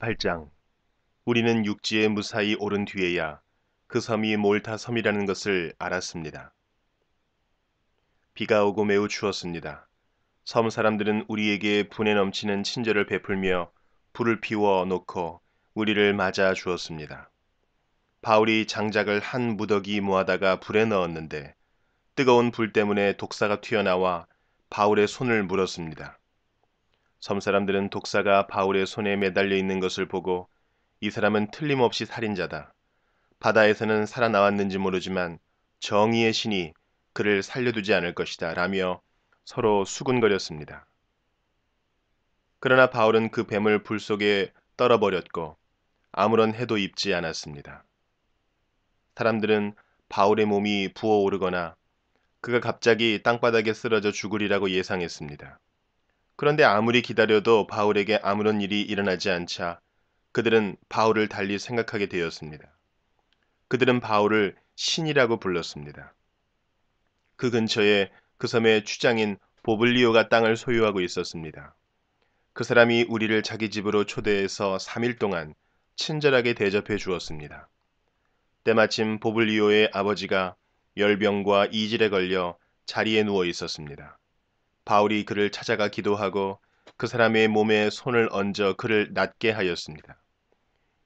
18장 우리는 육지에 무사히 오른 뒤에야 그 섬이 몰타 섬이라는 것을 알았습니다. 비가 오고 매우 추웠습니다. 섬 사람들은 우리에게 분에 넘치는 친절을 베풀며 불을 피워 놓고 우리를 맞아 주었습니다. 바울이 장작을 한 무더기 모아다가 불에 넣었는데 뜨거운 불 때문에 독사가 튀어나와 바울의 손을 물었습니다. 섬 사람들은 독사가 바울의 손에 매달려 있는 것을 보고 이 사람은 틀림없이 살인자다. 바다에서는 살아나왔는지 모르지만 정의의 신이 그를 살려두지 않을 것이다. 라며 서로 수군거렸습니다. 그러나 바울은 그 뱀을 불 속에 떨어버렸고 아무런 해도 입지 않았습니다. 사람들은 바울의 몸이 부어오르거나 그가 갑자기 땅바닥에 쓰러져 죽으리라고 예상했습니다. 그런데 아무리 기다려도 바울에게 아무런 일이 일어나지 않자 그들은 바울을 달리 생각하게 되었습니다. 그들은 바울을 신이라고 불렀습니다. 그 근처에 그 섬의 추장인 보블리오가 땅을 소유하고 있었습니다. 그 사람이 우리를 자기 집으로 초대해서 3일 동안 친절하게 대접해 주었습니다. 때마침 보블리오의 아버지가 열병과 이질에 걸려 자리에 누워 있었습니다. 바울이 그를 찾아가 기도하고 그 사람의 몸에 손을 얹어 그를 낫게 하였습니다.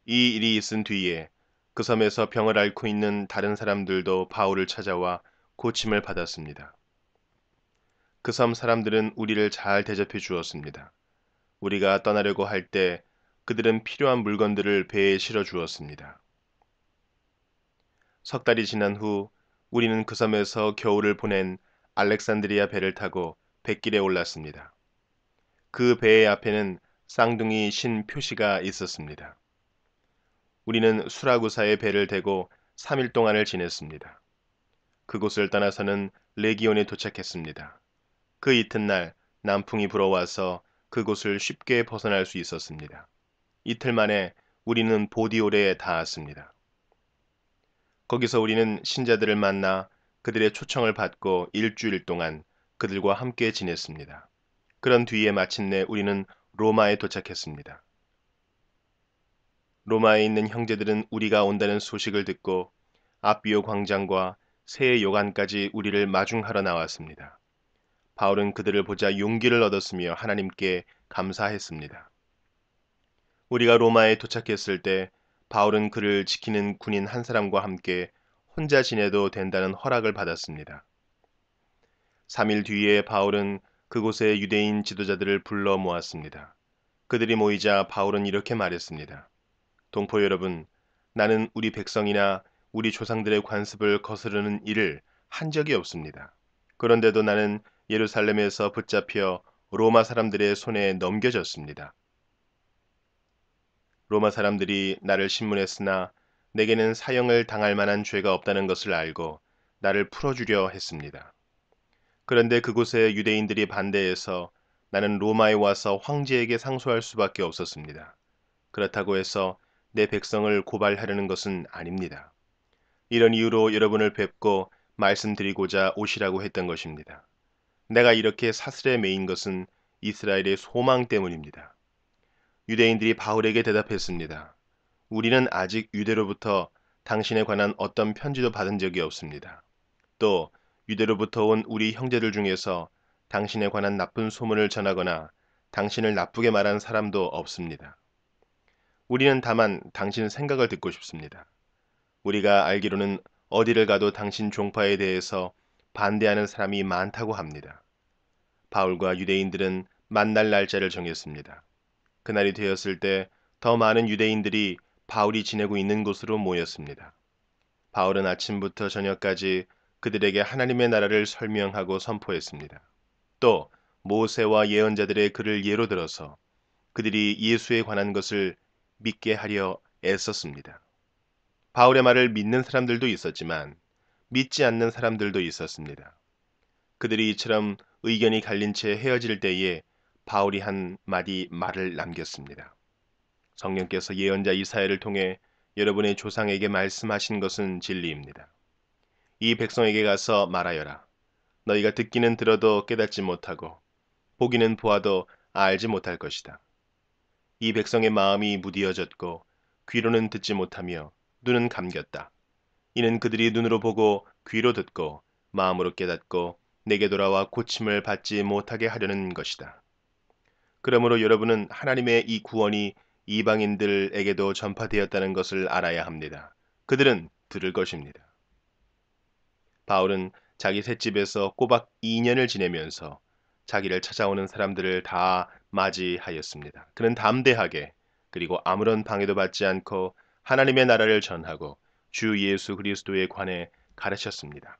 이 일이 있은 뒤에 그 섬에서 병을 앓고 있는 다른 사람들도 바울을 찾아와 고침을 받았습니다. 그 섬 사람들은 우리를 잘 대접해 주었습니다. 우리가 떠나려고 할 때 그들은 필요한 물건들을 배에 실어 주었습니다. 석 달이 지난 후 우리는 그 섬에서 겨울을 보낸 알렉산드리아 배를 타고 뱃길에 올랐습니다. 그 배의 앞에는 쌍둥이 신 표시가 있었습니다. 우리는 수라구사의 배를 대고 3일 동안을 지냈습니다. 그곳을 떠나서는 레기온에 도착했습니다. 그 이튿날 남풍이 불어와서 그곳을 쉽게 벗어날 수 있었습니다. 이틀 만에 우리는 보디올에 닿았습니다. 거기서 우리는 신자들을 만나 그들의 초청을 받고 일주일 동안 그들과 함께 지냈습니다. 그런 뒤에 마침내 우리는 로마에 도착했습니다. 로마에 있는 형제들은 우리가 온다는 소식을 듣고 아비오 광장과 새해 요간까지 우리를 마중하러 나왔습니다. 바울은 그들을 보자 용기를 얻었으며 하나님께 감사했습니다. 우리가 로마에 도착했을 때 바울은 그를 지키는 군인 한 사람과 함께 혼자 지내도 된다는 허락을 받았습니다. 3일 뒤에 바울은 그곳의 유대인 지도자들을 불러 모았습니다. 그들이 모이자 바울은 이렇게 말했습니다. 동포 여러분, 나는 우리 백성이나 우리 조상들의 관습을 거스르는 일을 한 적이 없습니다. 그런데도 나는 예루살렘에서 붙잡혀 로마 사람들의 손에 넘겨졌습니다. 로마 사람들이 나를 신문했으나 내게는 사형을 당할 만한 죄가 없다는 것을 알고 나를 풀어주려 했습니다. 그런데 그곳에 유대인들이 반대해서 나는 로마에 와서 황제에게 상소할 수밖에 없었습니다. 그렇다고 해서 내 백성을 고발하려는 것은 아닙니다. 이런 이유로 여러분을 뵙고 말씀드리고자 오시라고 했던 것입니다. 내가 이렇게 사슬에 메인 것은 이스라엘의 소망 때문입니다. 유대인들이 바울에게 대답했습니다. 우리는 아직 유대로부터 당신에 관한 어떤 편지도 받은 적이 없습니다. 또 유대로부터 온 우리 형제들 중에서 당신에 관한 나쁜 소문을 전하거나 당신을 나쁘게 말한 사람도 없습니다. 우리는 다만 당신 생각을 듣고 싶습니다. 우리가 알기로는 어디를 가도 당신 종파에 대해서 반대하는 사람이 많다고 합니다. 바울과 유대인들은 만날 날짜를 정했습니다. 그날이 되었을 때 더 많은 유대인들이 바울이 지내고 있는 곳으로 모였습니다. 바울은 아침부터 저녁까지 그들에게 하나님의 나라를 설명하고 선포했습니다. 또 모세와 예언자들의 글을 예로 들어서 그들이 예수에 관한 것을 믿게 하려 애썼습니다. 바울의 말을 믿는 사람들도 있었지만 믿지 않는 사람들도 있었습니다. 그들이 이처럼 의견이 갈린 채 헤어질 때에 바울이 한 말이 말을 남겼습니다. 성령께서 예언자 이사야를 통해 여러분의 조상에게 말씀하신 것은 진리입니다. 이 백성에게 가서 말하여라. 너희가 듣기는 들어도 깨닫지 못하고 보기는 보아도 알지 못할 것이다. 이 백성의 마음이 무디어졌고 귀로는 듣지 못하며 눈은 감겼다. 이는 그들이 눈으로 보고 귀로 듣고 마음으로 깨닫고 내게 돌아와 고침을 받지 못하게 하려는 것이다. 그러므로 여러분은 하나님의 이 구원이 이방인들에게도 전파되었다는 것을 알아야 합니다. 그들은 들을 것입니다. 바울은 자기 셋집에서 꼬박 2년을 지내면서 자기를 찾아오는 사람들을 다 맞이하였습니다. 그는 담대하게 그리고 아무런 방해도 받지 않고 하나님의 나라를 전하고 주 예수 그리스도에 관해 가르쳤습니다.